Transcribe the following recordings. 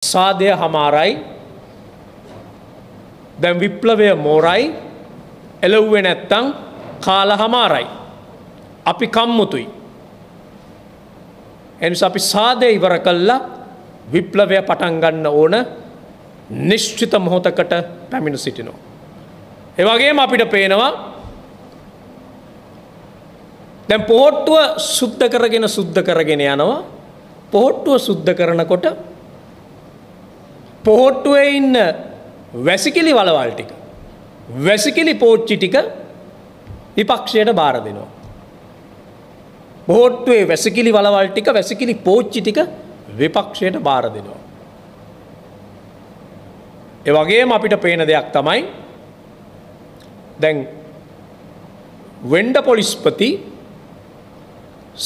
සාදය හමාරයි දැම් විප්ලවය මෝරයි එලව්වේ නැත්තං කාල හමාරයි. අපි කම්මුතුයි. එනිස අපි සාදය ඉවර කල්ලා විප්ලවය පටන්ගන්න ඕන නිශ්චිත මොහොතකට පැමිණ සිටිනෝ. එවගේම අපිට පේනවා දැම් පොහොට්ටුව සුද්ධ කරගෙන සුද්ධ කරගෙන යනවා පොහොට්ටුව සුද්ධ කරනකොට පොහොට්ටුවේ ඉන්න වැසිකිලි වලවල් ටික. වැසිකිලි පෝච්චි ටික විපක්ෂයට බාර දෙනවා. පොහොට්ටුවේ වැසිකිලි වලවල් ටික වැසිකිලි පෝච්චි ටික විපක්ෂයට බාර දෙනවා. එවගේම අපිට පේන දෙයක් තමයි දැන් වෙන්ඩ පොලිස්පති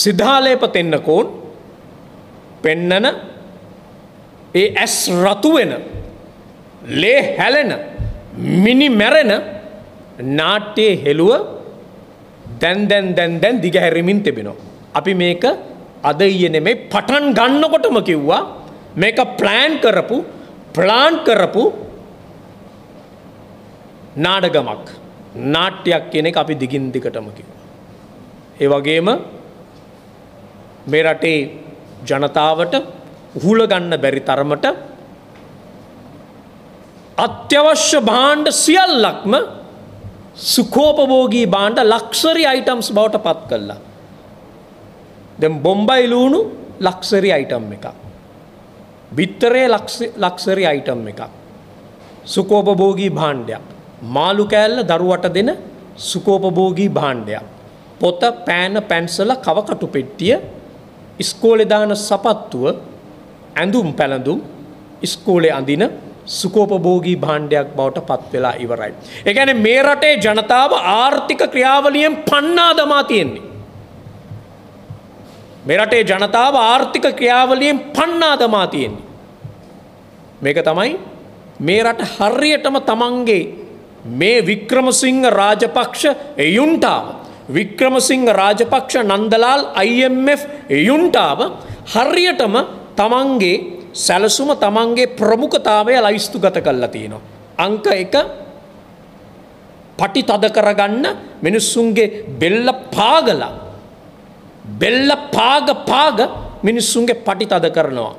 සිද්ධාලේප තෙන්නකෝන් පෙන්නන ඒ ඇස් රතුවෙන ලේ හැලෙන මිනි මැරෙන නාට්‍යයේ හෙළුව දැන් දැන් දැන් දැන් දිගහැරමින් තිබෙනවා. අපි මේක අද ඊයේ මේ පටන් ගන්නකොටම කිව්වා මේක ප්ලෑන් කරපු ප්ලාන් කරපු නාඩගමක් නාට්‍යයක් කියන එක අපි දිගින් දිකටම කිව්වා. ඒ වගේම මේ රටේ ජනතාවට හුලගන්න බැරි තරමට අත්‍යවශ්‍ය භාණ්ඩ සියල්ලක්ම සුකෝපභෝගී බාණ්ඩ ලක්ෂරි අයිටම්ස් බවට පත් කල්ලා. දෙ බොම්බයි ලූුණු ලක්සරි අයිටම් එක. බිත්තරේ ලක්සරි අයිටම් එක. සුකෝපභෝගී භාණ්ඩයක්. මාළු කෑල්ල දරුවට දෙන සුකෝපභෝගී භාණ්ඩයක්. පොත පෑන පැන්සල කවකටු පෙට්ටිය ඉස්කෝලෙදාන සපත්තුව ඇඳුම් පැළඳුම් ඉස්කෝලේ අඳින සුකෝපභෝගී භාණ්ඩයක් බවට පත් වෙලා ඉවරයි. එකැන මේ රටේ ජනතාව ආර්ථික ක්‍රියාවලියෙන් පන්නා දමා තියෙන්නේ. මෙරටේ ජනතාව ආර්ථික ක්‍රියාවලියෙන් පන්නා දමා තියෙන්නේ. මේක තමයි මේ රට හරියටම තමන්ගේ මේ වික්‍රමසිංහ රාජපක්ෂ එයුන්ටාව වික්‍රමසිංහ රාජපක්ෂ නන්දලාල් IMF එයුන්ටාව හරියටම තමන්ගේ සැලසුම තමන්ගේ ප්‍රමුඛතාවය ලයිස්තු ගත කල්ලා තියෙනවා. අංක එක පටි තද කරගන්න මිනිස්සුන්ගේ බෙල්ල පාගලා. බෙල්ල පාග පාග මිනිස්සුන්ගේ පටි තද කරනවා.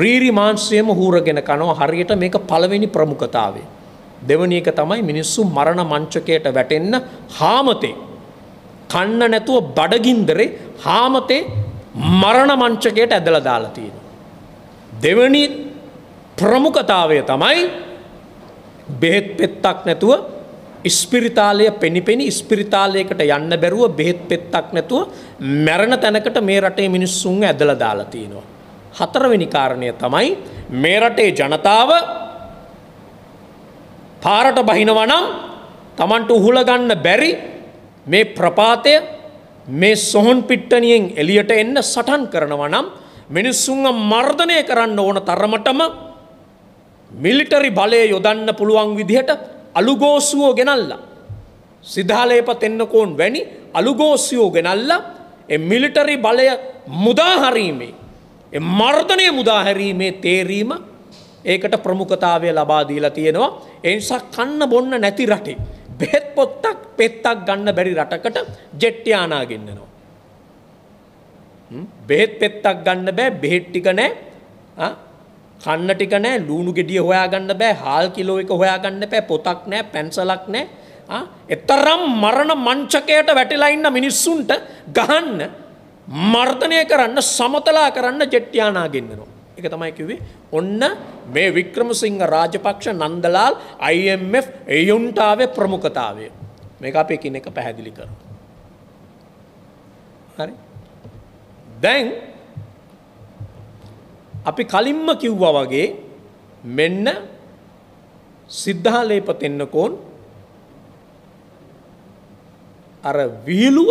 රීරි මාන්සයම හූරගෙන කනවා හරියට මේක පළවෙනි ප්‍රමුඛතාවේ. දෙවනි එක තමයි මිනිස්සු මරණ මංචකයට වැටෙන්න හාමතේ. කන්න නැතුව බඩගින්දරේ හාමතේ මරණ මංචකයට ඇදල දාලතියෙන. දෙවනි ප්‍රමුඛතාවය තමයි බෙහෙත් පෙත්තක් නැතුව ඉස්පිරිතාලය පෙනිපෙනි ඉස්පිරිතාලයකට යන්න බැරුව බෙහෙත් පෙත්තක් නැතුව මැරණ තැනකට මේ රටේ මිනිස්සුන් ඇදල දාලතියෙනවා. හතරවෙනි කාරණය තමයි මේ රටේ ජනතාව පාරට බහිනවනම් තමන්ට උහුලගන්න බැරි මේ ප්‍රපාතය මේ සොහොන් පිට්ටනියෙන් එලියට එන්න සටන් කරනවා නම් මිනිස්සුන්ව මර්ධනය කරන්න ඕන තරමටම මිලිටරි බලය යොදන්න පුළුවන් විදිහට අලුගෝසුවෝ ගෙනල්ලා සිද්ධාලේපත් එන්නකෝන් වැනි අලුගෝසියෝ ගෙනල්ලා මිලිටරි බලය මුදාහරීමේ මර්ධනය මුදාහැරීමේ තේරීම ඒකට ප්‍රමුඛතාවය ලබා දීලා තියෙනවා එනිසා කන්න බොන්න නැති රටේ බෙහෙත් පොත්තක් පෙත්තක් ගන්න බැරි රටකට ජෙට් යානා ගෙන්නනවා. බෙහෙත් පෙත්තක් ගන්න බෑ බෙහෙත් ටික නෑ කන්න ටික නෑ ලුණු ගෙඩිය හොයාගන්න බෑ හාල් කිලෝ එක හොයාගන්න බෑ පොතක් නෑ පැන්සලක් නෑ එතරම් මරණ මංචකයට වැටිලා ඉන්න මිනිස්සුන්ට ගහන්න මර්ධනය කරන්න සමතලා කරන්න ජෙට් යානා ගෙන්නනවා. එක තමයි කිව්වේ ඔන්න මේ වික්‍රමසිංහ රාජපක්ෂ නන්දලාල් IMF එයුන්ටාවේ ප්‍රමුඛතාවය මේක අපි එකින් එක පැහැදිලි කරමු. හරි. දැන් අපි කලින්ම කිව්වා වගේ මෙන්න සිද්ධාලේපතෙන්නකෝන් අර විහිළුව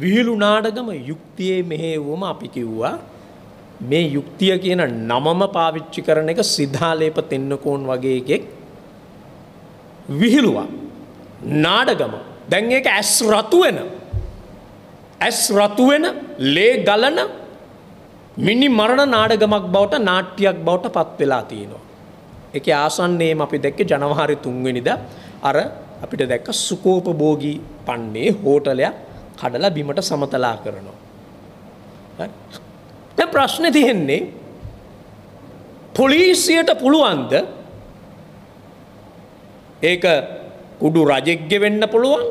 විහිළු නාඩගම යුක්තියේ මෙහෙවුම අපි කිව්වා මේ යුක්තිය කියන නමම පාවිච්චි කරන එක සිද්ධාලේප තෙන්නකෝන් වගේ එකෙක් විහිළුවා නාඩගම දැන් ඒක ඇස් රතුවෙන ඇස් රතුවෙන ලේ ගලන මිනි මරණ නාඩගමක් බවට නාට්‍යයක් බවට පත් වෙලා තියෙනවා. එක ආසන්නේම අපි දැක්ක ජනවාරි තුන්වෙනිද අර අපිට දැක්ක සුකෝපභෝගී පන්නේ හෝටලයක් කඩලා බිමට සමතලා කරනවා. ප්‍රශ්න තියෙන්නේ පොලිසියට පුළුවන්ද ඒක කුඩු රජෙක්්‍ය වෙන්න පුළුවන්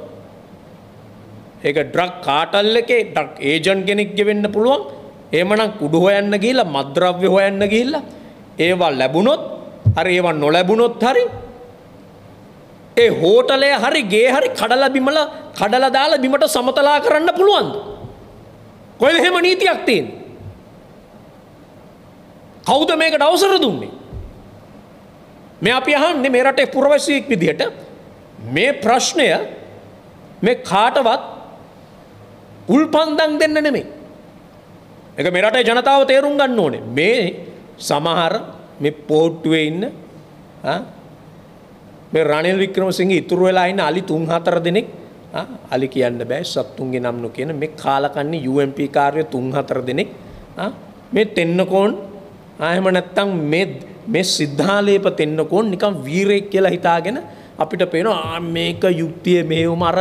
ඒ ඩ්‍රක් කාටල්ල එකේ ඩක් ඒජන් කෙනෙක්්‍ය වෙන්න පුළුවන් ඒමනම් කුඩු හොයන්න කියලා මද්‍රව්‍ය හොයන්න කියලා ඒවා ලැබුණොත් හරි ඒවා නොලැබුණොත් හරි ඒ හෝටලය හරි ගේ හරි කඩල බිමල කඩල දාල බිමට සමතලා කරන්න පුළුවන් කොයි එහෙම නීතියක් තියෙන් කෞද මේකට අවසර දුන්නේ. මේ අපි අහන්නේ මේ රටේ පුරවැසියෙක් විදිහට මේ ප්‍රශ්නය මේ කාටවත් උල්පන්දන් දෙන්න නෙමේ. එක මේ රටේ ජනතාව තේරුම් ගන්න ඕනේ. මේ සමහර මේ පෝට්ටුවේ ඉන්න මේ රනිල් වික්‍රමසිංහ ඉතුරු වෙලා ඉන්න අලි 3-4 දෙනෙක් අලි කියන්න බෑ සත්තුන්ගේ නම් නොකියන මේ කාලකන්ණි UMP කාර්ය 3-4 දෙනෙක් මේ තෙන්නකෝන් ආයම නැත්තම් මේ මේ සිද්ධාලේප තෙන්නකෝන් නිකම් වීරයෙක් කියලා හිතාගෙන අපිට පේනවා මේක යුක්තිය මෙහෙවුම අර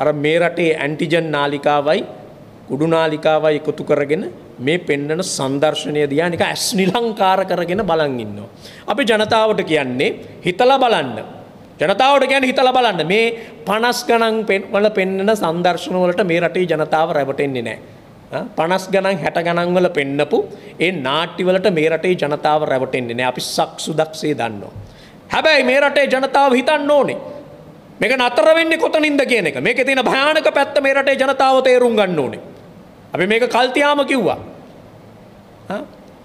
අර මේ රටේ ඇන්ටිජන් නාලිකාවයි කුඩු නාලිකාවයි එකතු කරගෙන මේ පෙන්නන සංදර්ශනය දිහා නික ඇස් නිලංකාර කරගෙන බලන් ඉන්නවා. අපි ජනතාවට කියන්නේ හිතලා බලන්න. ජනතාවට කියන්නේ හිතලා බලන්න. මේ 50 ගණන් වල පෙන්නන සංදර්ශන වලට මේ රටේ ජනතාව රැවටෙන්නේ නැහැ. පනස් ගණන් හැට ගණන්වල පෙන්නපු ඒ නාට්‍යවලට මේ රටේ ජනතාව රැවටෙන්නේ නෑ අපි සක්සු දක්සේ දන්නවා. හැබැයි මේ රටේ ජනතාව හිතන්න ඕනේ මේක නතර වෙන්නේ කොතනින්ද කියන එක මේක තියෙන භයානක පැත්ත මේ රටේ ජනතාව තේරුම් ගන්න ඕනේ. අපි මේක කල්තියාම කිව්වා.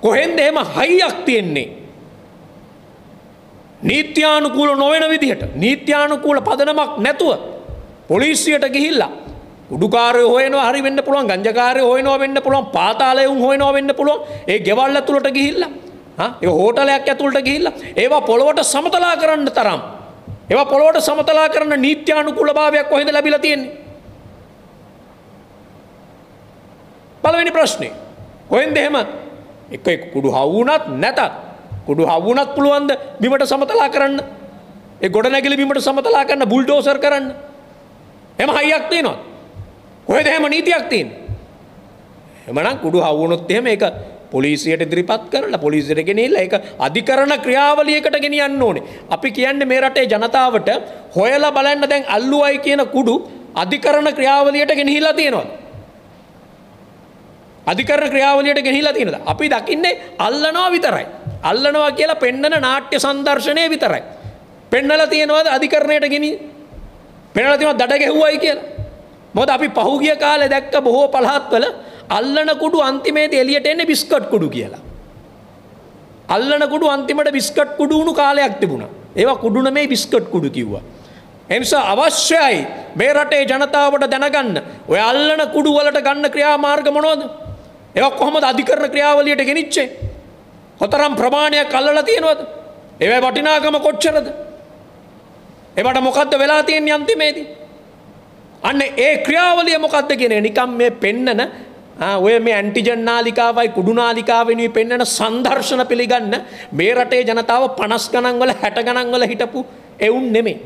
කොහෙන්ද එහෙම හයියක් තියෙන්නේ? නීත්‍යානුකූල නොවන විදිහට නීත්‍යානුකූල පදනමක් නැතුව පොලිසියට ගිහිල්ලා උඩුකාරය හොයනවා හරි වෙන්න පුළුවන් ගංජකාරය හොයනවා වෙන්න පුළුවන් පාතාලයවුන් හොයනවා වෙන්න පුළුවන් ඒ ගෙවල් ඇතුළට ගිහිල්ලා ඒ හෝටලයක් ඇතුළට ගිහිල්ලා ඒවා පොළොවට සමතලා කරන්න තරම් ඒවා පොළොවට සමතලා කරන නීත්‍යානුකූල භාවයක් කොහෙද ලැබිලා තියෙන්නේ පළවෙනි ප්‍රශ්නේ කොහෙන්ද එහෙම එක එක කුඩු හවුනත් නැතත් කුඩු හවුනත් පුළුවන්ද බිමට සමතලා කරන්න ඒ ගොඩනැගිලි බිමට සමතලා කරන්න බුල්ඩෝසර් කරන්න එම හයියක් තියෙනවා කොහෙද එහෙම නීතියක් තියෙන්නේ? එමනම් කුඩු හවුනොත් එහෙම ඒක පොලිසියට ඉදිරිපත් කරලා පොලිසියට ගෙනියලා ඒක අධිකරණ ක්‍රියාවලියකට ගෙනියන්න ඕනේ. අපි කියන්නේ මේ රටේ ජනතාවට හොයලා බලන්න දැන් අල්ලුවයි කියන කුඩු අධිකරණ ක්‍රියාවලියට ගෙනහිලා තියෙනවා. අධිකරණ ක්‍රියාවලියට ගෙනහිලා තියෙනවා. අපි දකින්නේ අල්ලනවා විතරයි. අල්ලනවා කියලා පෙන්නන නාට්‍ය සංදර්ශනය විතරයි. පෙන්නලා තියෙනවාද අධිකරණයට ගෙනි? පෙන්නලා තියෙනවා දඩ ගැහුවයි කියලා. මොද අපි පහුගිය කාලෙ දැක්ක බොහෝ පළාත්වල අල්ලන කුඩු අන්තිමේදී එළියට එන්නේ බිස්කට් කුඩු කියලා. අල්ලන කුඩු අන්තිමට බිස්කට් කුඩු උණු කාලයක් තිබුණා. ඒවා කුඩුන මේ බිස්කට් කුඩු කිව්වා. එනිසා අවශ්‍යයි මේ රටේ ජනතාවට දැනගන්න. ඔය අල්ලන කුඩු වලට ගන්න ක්‍රියාමාර්ග මොනවද? ඒවා කොහොමද අධිකරණ ක්‍රියාවලියට ගෙනිච්චේ? කොතරම් ප්‍රමාණයක් අල්ලලා තියෙනවද? ඒවයි වටිනාකම කොච්චරද? ඒවට මොකද්ද වෙලා තියෙන්නේ අන්තිමේදී? අන්න ඒ ක්‍රියාවලිය මොකක්ද කියනේ නිකම් මේ පෙන්නන ඔය මේ ඇන්ටිජන් නාලිකාවයි කුඩු නාලිකාවෙනුයි පෙන්නන සංදර්ශන පිළිගන්න මේ රටේ ජනතාව පනස් ගණන් වල හැට ගණන් වල හිටපු එවුන් නෙමේ.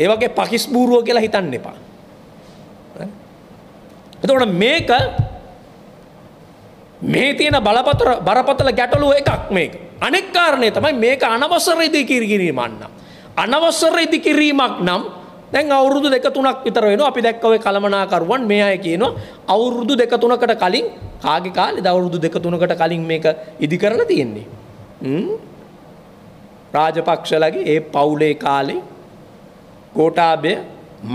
ඒ වගේ පකිස් බූරුව කියලා හිතන්න එපා. එතකොට මේක මේ තියෙන බලපතර බරපතල ගැටලුව එකක් මේක. අනෙක් කාරණේ තමයි මේක අනවසර ඉදිකිරීමක් නම් අනවසර ඉදිකිරීමක් නම් දැන් අවුරුදු දෙක තුනක් විතර වෙනවා අපි දැක්ක ඔය කළමනාකරුවන් මේ අය කියනවා අවුරුදු දෙක තුනකට කලින් කාගේ කාලේ අවුරුදු දෙක තුනකට කලින් මේක ඉදි කරලා තියෙන්නේ රාජපක්ෂලගේ ඒ පවුලේ කාලේ ගෝඨාභය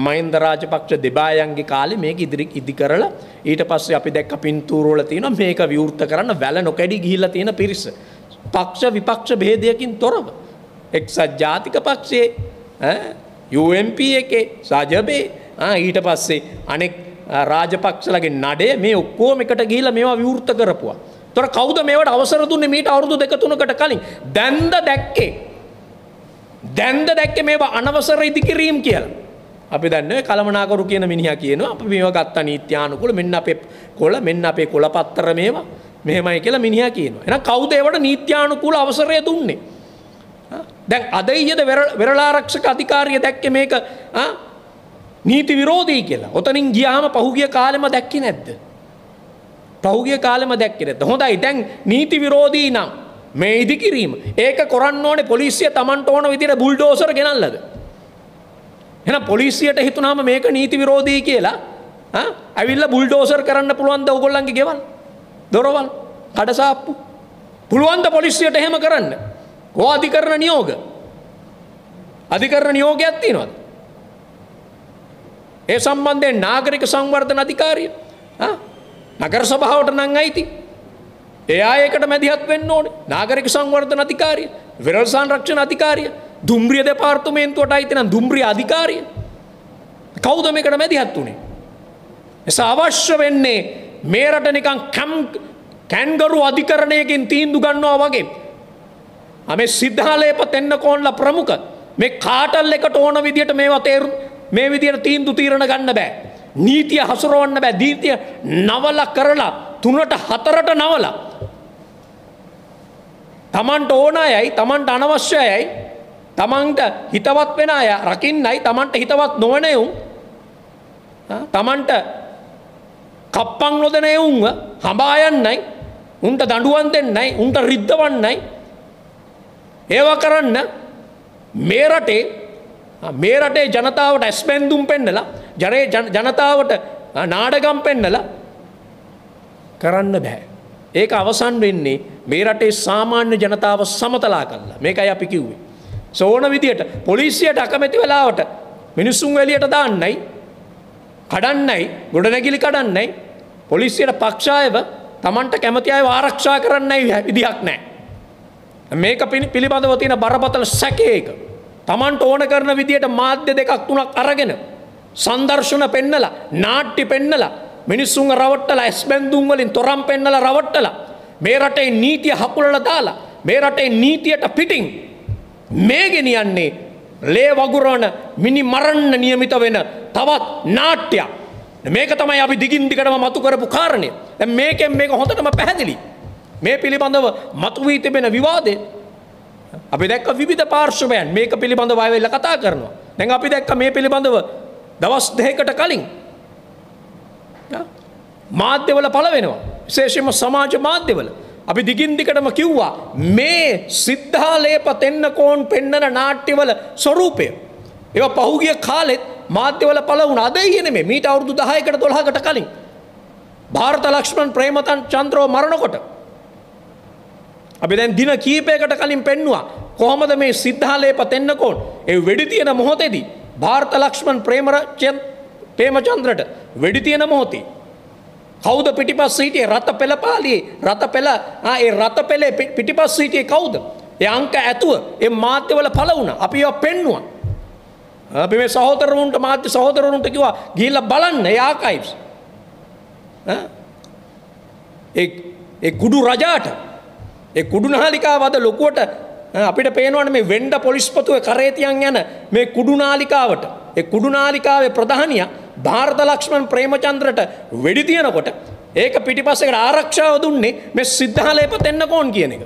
මහින්ද රාජපක්ෂ දෙබායන්ගේ කාලේ මේක ඉදිරි ඉදි කරලා ඊට පස්සේ අපි දැක්ක පින්තූර වල තියෙනවා මේක විවෘත කරන්න වැල නොකැඩි ගිහිල්ලා තියෙන පිරිස පක්ෂ විපක්ෂ ભેදයකින් තොරව එක්සත් ජාතික පක්ෂයේ ඈ UMP එකේ සජබේ ඊට පස්සේ අනෙක් රාජපක්ෂලගේ නඩේ මේ ඔක්කෝම එකට ගිහිල්ලා මේවා විවෘත කරපුවා. තොර කවුද මේවට අවසර දුන්නේ මීට අවුරුදු දෙක තුනකට කලින්? දැන්ද දැක්කේ. දැන්ද දැක්කේ මේවා අනවසර ඉදිකිරීම කියලා. අපි දන්නේ කලමනාකරු කියන මිනිහා කියනවා අපි මේවා ගත්ත නීත්‍යානුකූල මෙන්න අපේ කොළ මෙන්න අපේ කොළපත්තර මේවා මෙහෙමයි කියලා මිනිහා කියනවා. එහෙනම් කවුද ඒවට නීත්‍යානුකූල අවසරය දුන්නේ? දැන් අදයියද වෙරලාරක්ෂක අධිකාරිය දැක්ක මේක නීති විරෝධී කියලා ඔතනින් ගියාම පහුගිය කාලෙම දැක්කි නැද්ද. පහුගිය කාලෙම දැක්කෙ නැත හොඳයි දැන් නීති විරෝධී නම් මේ ඉදිකිරීම ඒක කොරන්න ඕනේ පොලිසිය තමන්ට ඕන විදිහට බුල්ඩෝසර් ගෙනල්ලද. එහෙනම් පොලිසියට හිතුනාම මේක නීති විරෝධී කියලා ආ ඇවිල්ලා බුල්ඩෝසර් කරන්න පුළුවන්ද ඕගොල්ලන්ගේ ගෙවල් දොරවල් කඩසාප්පු පුළුවන්ද පොලිසියට එහෙම කරන්න හෝ අධිකරණ නියෝග අධිකරණ නියෝගයක් තියෙනවද ඒ සම්බන්ධයෙන් නාගරික සංවර්ධන අධිකාරිය නගර සභාවට නං අයිති ඒ අයකට මැදිහත් වෙන්න ඕනේ නාගරික සංවර්ධන අධිකාරිය විරල් සංරක්ෂණ අධිකාරිය දුම්රිය දෙපාර්තමේන්තුවට අයිති නම් දුම්රිය අධිකාරිය කවුද මේකට මැදිහත් උනේ නිසා අවශ්‍ය වෙන්නේ මේ රට නිකන් කැම් කැන්ගරු අධිකරණයකින් තීන්දු ගන්නවා වගේ මේ සිද්ධාලේප තෙන්නකෝන්ල ප්‍රමුඛ මේ කාටල් එකට ඕන විදියට මේවා තේරු මේ විදියට තීන්දු තීරණ ගන්න බෑ. නීතිය හසුරවන්න බෑ දීතිය නවල කරලා තුනට හතරට නවල. තමන්ට ඕන අයයි තමන්ට අනවශ්‍ය යයි තමන්ට හිතවත් වෙන අය රකින්නයි තමන්ට හිතවත් නොවනයුම් තමන්ට කප්පං නොදනයවුන්ව හබායන්නයි උන්ට දඩුවන් දෙන්නයි උන්ට රිද්ධවන්නයි ඒවා කරන්න මේ රටේ මේ රටේ ජනතාවට ඇස් පැන්දුම් පෙන්නලා ජනය ජනතාවට නාඩගම් පෙන්නලා කරන්න බැහැ. ඒක අවසන් වෙන්නේ මේ රටේ සාමාන්‍ය ජනතාව සමතලා කල්ලා මේකයි අපි කිව්වේ. සෝන විදියට පොලිසියට අකමැති වෙලාවට මිනිස්සුන් එලියට දාන්නයි කඩන්නයි ගොඩනැගිලි කඩන්නයි පොලිසියට පක්ෂායව තමන්ට කැමති අය ආරක්ෂා කරන්නයි විදිහක් නෑ. මේක පිණි පිළිබඳව තියෙන බරපතල සැකේක තමන්ට ඕන කරන විදියට මාධ්‍ය දෙකක් තුනක් අරගෙන සංදර්ශන පෙන්නලා නාට්‍ය පෙන්නලා මිනිස්සුන් රවට්ටලා ඇස් බැන්දුම් වලින් තොරම් පෙන්නලා රවට්ටලා මේ රටේ නීතිය හකුලලා දාලා මේ රටේ නීතියට පිටින් මේ ගෙනියන්නේ ලේ වගුරන මිනි මරන්න නියමිත වෙන තවත් නාට්‍යයක් මේක තමයි අපි දිගින් දිගටම මතු කරපු කාරණය. දැන් මේකෙන් මේක හොඳටම පැහැදිලි. මේ පිළිබඳව මතුවී තිබෙන විවාදය අපි දැක්ක විධ පාර්ශවයන් මේක පිළිබඳව අයවෙල්ල කතා කරනවා. දැන් අපි දැක්ක මේ පිළිබඳව දවස් දෙහකට කලින් මාධ්‍යවල පළ වෙනවා. විශේෂම සමාජ මාධ්‍යවල. අපි දිගින්දිකටම කිව්වා මේ සිද්ධාලේප තෙන්න කෝන් පෙන්නන නාට්‍යවල ස්වරූපය. ඒව පහුගිය කාලෙත් මාධ්‍යවල පල වුණ අදයන මේ මීට අවුරදු දහයකට දොළහකට කලින්. භාරත ලක්ෂ්මන් ප්‍රේමතන් චන්ද්‍රෝ මරණකොට අපි දැන් දින කීපයකට කලින් පෙන්නවා කොහොමද මේ සිද්ධාලේ පතෙන්න්නකෝන් ඒ වෙඩි තියෙන මොහොතේදී භාර්ත ලක්ෂ්මන් ප්‍රේමරචන් ප්‍රේමචන්ද්‍රට වෙඩි තියෙන මොහොතේ කවුද පිටිපස්ස හිටියේ රත පෙළපාලියේ රත පෙළ ආ ඒ රත පෙළේ පිටිපස්ස හිටියේ කවුද ඒ අංක ඇතුව ඒ මාධ්‍යවල පළ වුණා අපි ඒවා පෙන්නුවා අපි මේ සහෝදරවරුන්ට මාධ්‍ය සහෝදරවරුන්ට කිව්වා ගිහිල්ලා බලන්න ඒ ආකයිව්ස් ඒ ඒ ගුඩු රජාට ඒ කුඩුනාලිකාව අද ලොකුවට අපිට පේනවන මේ වෙන්ඩ පොලිස්පතුව කරේතියන් යන මේ කුඩුනාලිකාවට ඒ කුඩුනාලිකාවේ ප්‍රධානිය භාරත ලක්ෂ්මන් ප්‍රේමචන්ද්‍රට වෙඩි තියනකොට ඒක පිටිපස්සකට ආරක්ෂාව දුන්නේ මේ සිද්ධාලේප තෙන්නකෝන් කියන එක.